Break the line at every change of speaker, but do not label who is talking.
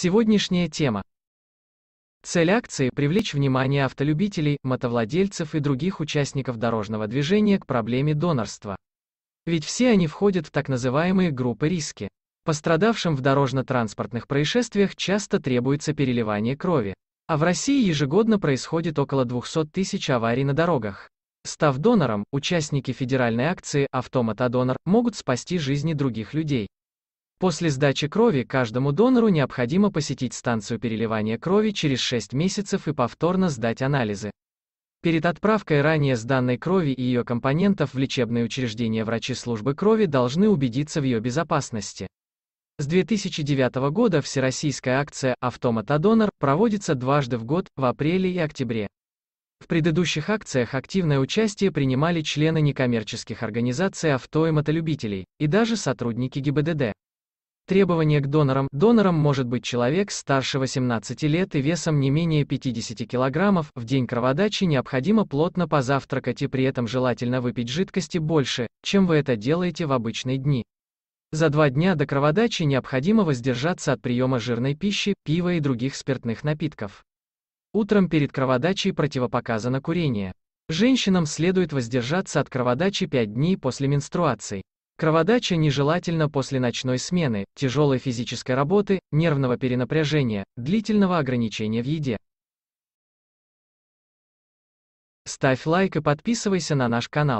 Сегодняшняя тема. Цель акции – привлечь внимание автолюбителей, мотовладельцев и других участников дорожного движения к проблеме донорства. Ведь все они входят в так называемые группы риски. Пострадавшим в дорожно-транспортных происшествиях часто требуется переливание крови. А в России ежегодно происходит около 200 тысяч аварий на дорогах. Став донором, участники федеральной акции «Автоматодонор» могут спасти жизни других людей. После сдачи крови каждому донору необходимо посетить станцию переливания крови через 6 месяцев и повторно сдать анализы. Перед отправкой ранее сданной крови и ее компонентов в лечебные учреждения врачи службы крови должны убедиться в ее безопасности. С 2009 года всероссийская акция «Автоматодонор» проводится дважды в год, в апреле и октябре. В предыдущих акциях активное участие принимали члены некоммерческих организаций автоэматолюбителей и даже сотрудники ГИБДД. Требование к донорам. Донором может быть человек старше 18 лет и весом не менее 50 кг. В день кроводачи необходимо плотно позавтракать и при этом желательно выпить жидкости больше, чем вы это делаете в обычные дни. За два дня до кроводачи необходимо воздержаться от приема жирной пищи, пива и других спиртных напитков. Утром перед кроводачей противопоказано курение. Женщинам следует воздержаться от кроводачи 5 дней после менструации. Кроводача нежелательна после ночной смены, тяжелой физической работы, нервного перенапряжения, длительного ограничения в еде. Ставь лайк и подписывайся на наш канал.